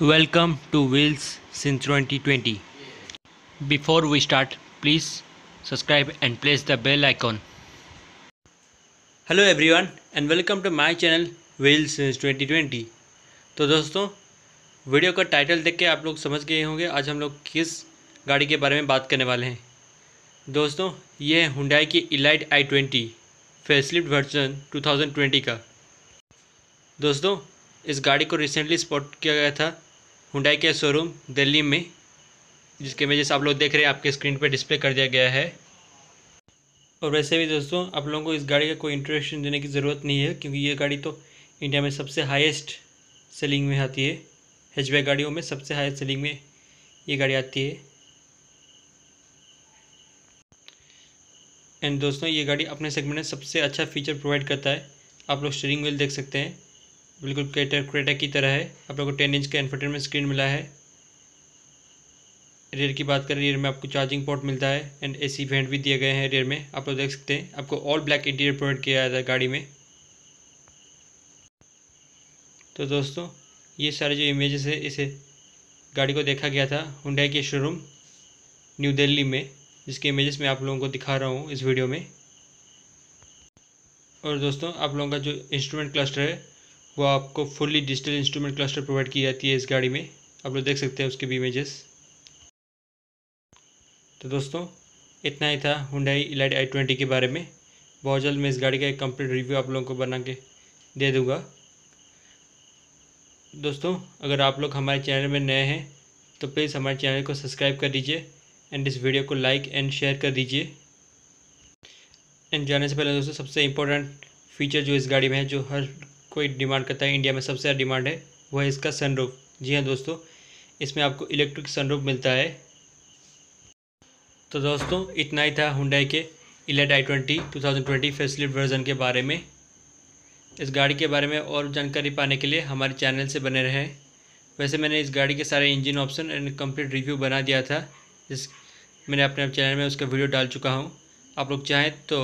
Welcome to Wheels since 2020. Before we start, please subscribe and press the bell icon. Hello everyone and welcome to my channel wheels since 2020 तो दोस्तों video का title देख के आप लोग समझ गए होंगे आज हम लोग किस गाड़ी के बारे में बात करने वाले हैं दोस्तों ये है हुडाई की Elite i twenty facelift version 2020 का दोस्तों इस गाड़ी को रिसेंटली स्पॉट किया गया था हुडाई के शोरूम दिल्ली में जिसके वजह से आप लोग देख रहे हैं आपके स्क्रीन पर डिस्प्ले कर दिया गया है और वैसे भी दोस्तों आप लोगों को इस गाड़ी का कोई इंट्रोडक्शन देने की ज़रूरत नहीं है क्योंकि ये गाड़ी तो इंडिया में सबसे हाईएस्ट सेलिंग में आती है हैचबैक गाड़ियों में सबसे हाईएस्ट सेलिंग में ये गाड़ी आती है एंड दोस्तों ये गाड़ी अपने सेगमेंट में सबसे अच्छा फीचर प्रोवाइड करता है आप लोग स्टीयरिंग व्हील देख सकते हैं बिल्कुल क्रेटर क्रेटा की तरह है आप लोगों को टेन इंच का इन्फर्टर स्क्रीन मिला है रेयर की बात करें रेयर में आपको चार्जिंग पोर्ट मिलता है एंड ए सी वेंट भी दिए गए हैं रेयर में आप लोग देख सकते हैं आपको ऑल ब्लैक इंटीरियर प्रोवाइड किया जाता है गाड़ी में तो दोस्तों ये सारे जो इमेजेस है इसे गाड़ी को देखा गया था हुडाई के शोरूम न्यू दिल्ली में जिसके इमेजेस मैं आप लोगों को दिखा रहा हूँ इस वीडियो में और दोस्तों आप लोगों का जो इंस्ट्रूमेंट क्लस्टर है वो आपको fully digital instrument cluster provide की जाती है इस गाड़ी में आप लोग देख सकते हैं उसके भी इमेजेस तो दोस्तों इतना ही था हुडाई इलाइट आई ट्वेंटी के बारे में बहुत जल्द मैं इस गाड़ी का एक कंप्लीट रिव्यू आप लोगों को बना के दे दूँगा दोस्तों अगर आप लोग हमारे चैनल में नए हैं तो प्लीज़ हमारे चैनल को सब्सक्राइब कर दीजिए एंड इस वीडियो को लाइक एंड शेयर कर दीजिए एंड जाने से पहले दोस्तों सबसे इम्पोर्टेंट फीचर जो इस गाड़ी में है जो हर कोई डिमांड करता है इंडिया में सबसे ज़्यादा डिमांड है वह है इसका सनरूफ जी हाँ दोस्तों इसमें आपको इलेक्ट्रिक सनरूफ मिलता है तो दोस्तों इतना ही था हुडाई के Elite i twenty two thousand twenty facelift version के बारे में इस गाड़ी के बारे में और जानकारी पाने के लिए हमारे चैनल से बने रहें वैसे मैंने इस गाड़ी के सारे engine option and complete review बना दिया था जिस मैंने अपने चैनल में उसका वीडियो डाल चुका हूँ आप लोग चाहें तो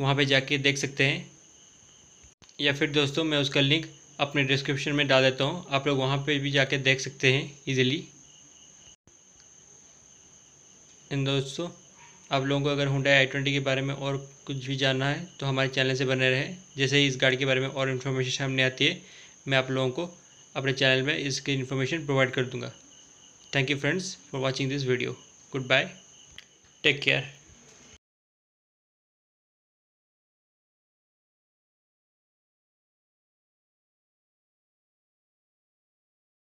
वहाँ पे जाके देख सकते हैं या फिर दोस्तों मैं उसका लिंक अपने डिस्क्रिप्शन में डाल देता हूँ आप लोग वहाँ पे भी जाके देख सकते हैं इजीली इन दोस्तों आप लोगों को अगर हुडा आई ट्वेंटी के बारे में और कुछ भी जानना है तो हमारे चैनल से बने रहे जैसे ही इस गाड़ी के बारे में और इन्फॉर्मेशन सामने आती है मैं आप लोगों को अपने चैनल में इसकी इन्फॉर्मेशन प्रोवाइड कर दूँगा thank you friends for watching this video goodbye take care